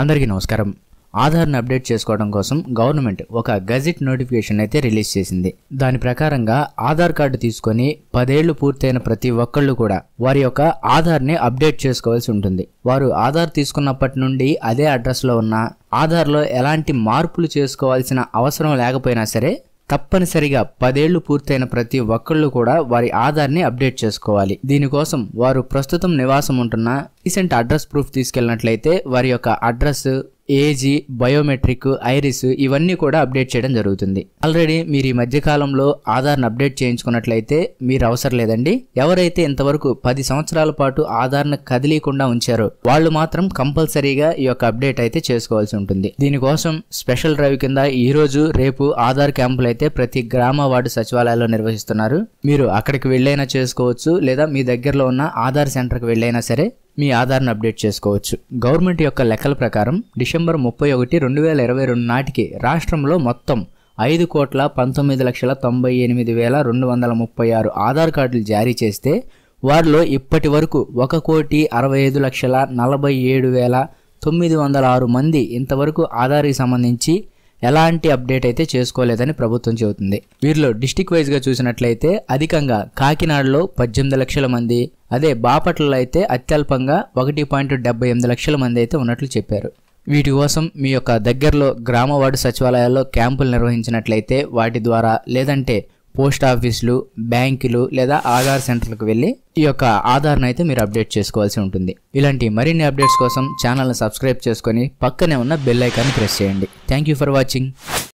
అందరికీ నమస్కారం ఆధార్ను అప్డేట్ చేసుకోవడం కోసం గవర్నమెంట్ ఒక గజెట్ నోటిఫికేషన్ అయితే రిలీజ్ చేసింది దాని ప్రకారంగా ఆధార్ కార్డు తీసుకొని పదేళ్లు పూర్తయిన ప్రతి ఒక్కళ్ళు కూడా వారి యొక్క ఆధార్ని అప్డేట్ చేసుకోవాల్సి ఉంటుంది వారు ఆధార్ తీసుకున్నప్పటి నుండి అదే అడ్రస్లో ఉన్న ఆధార్లో ఎలాంటి మార్పులు చేసుకోవాల్సిన అవసరం లేకపోయినా సరే తప్పనిసరిగా పదేళ్లు పూర్తయిన ప్రతి ఒక్కళ్ళు కూడా వారి ఆధార్ని అప్డేట్ చేసుకోవాలి దీనికోసం వారు ప్రస్తుతం నివాసం ఉంటున్న రీసెంట్ అడ్రస్ ప్రూఫ్ తీసుకెళ్ళినట్లయితే వారి యొక్క అడ్రస్ ఏజీ బయోమెట్రిక్ ఐరిస్ ఇవన్నీ కూడా అప్డేట్ చేయడం జరుగుతుంది ఆల్రెడీ మీరు ఈ మధ్యకాలంలో ఆధార్ను అప్డేట్ చేయించుకున్నట్లయితే మీరు అవసరం లేదండి ఎవరైతే ఇంతవరకు పది సంవత్సరాల పాటు ఆధార్ను కదిలీకుండా ఉంచారో వాళ్ళు మాత్రం కంపల్సరీగా ఈ యొక్క అప్డేట్ అయితే చేసుకోవాల్సి ఉంటుంది దీనికోసం స్పెషల్ డ్రైవ్ కింద ఈ రోజు రేపు ఆధార్ క్యాంపులు అయితే ప్రతి గ్రామ వార్డు సచివాలయాల్లో నిర్వహిస్తున్నారు మీరు అక్కడికి వెళ్ళైనా చేసుకోవచ్చు లేదా మీ దగ్గరలో ఉన్న ఆధార్ సెంటర్కి వెళ్ళైనా సరే మీ ఆధార్ను అప్డేట్ చేసుకోవచ్చు గవర్నమెంట్ యొక్క లెక్కల ప్రకారం డిసెంబర్ ముప్పై ఒకటి రెండు వేల ఇరవై రెండు నాటికి రాష్ట్రంలో మొత్తం ఐదు కోట్ల పంతొమ్మిది లక్షల తొంభై ఎనిమిది వేల రెండు వందల ముప్పై ఆరు ఆధార్ కార్డులు జారీ చేస్తే వారిలో ఇప్పటి వరకు ఒక కోటి అరవై ఐదు లక్షల నలభై ఏడు వేల తొమ్మిది వందల ఆరు మంది ఇంతవరకు ఆధార్కి సంబంధించి ఎలాంటి అప్డేట్ అయితే చేసుకోలేదని ప్రభుత్వం చెబుతుంది వీరిలో డిస్టిక్ వైజ్గా చూసినట్లయితే అధికంగా కాకినాడలో పద్దెనిమిది లక్షల మంది అదే బాపట్లలో అయితే అత్యల్పంగా ఒకటి పాయింట్ డెబ్బై ఎనిమిది లక్షల మంది అయితే ఉన్నట్లు చెప్పారు వీటి కోసం మీ యొక్క దగ్గరలో గ్రామ వార్డు సచివాలయాల్లో క్యాంపులు నిర్వహించినట్లయితే వాటి ద్వారా లేదంటే పోస్ట్ ఆఫీసులు బ్యాంకులు లేదా ఆధార్ సెంటర్లకు వెళ్ళి ఈ యొక్క ఆధార్ను అయితే మీరు అప్డేట్ చేసుకోవాల్సి ఉంటుంది ఇలాంటి మరిన్ని అప్డేట్స్ కోసం ఛానల్ను సబ్స్క్రైబ్ చేసుకొని పక్కనే ఉన్న బెల్ ఐకాన్ని ప్రెస్ చేయండి థ్యాంక్ యూ ఫర్ వాచింగ్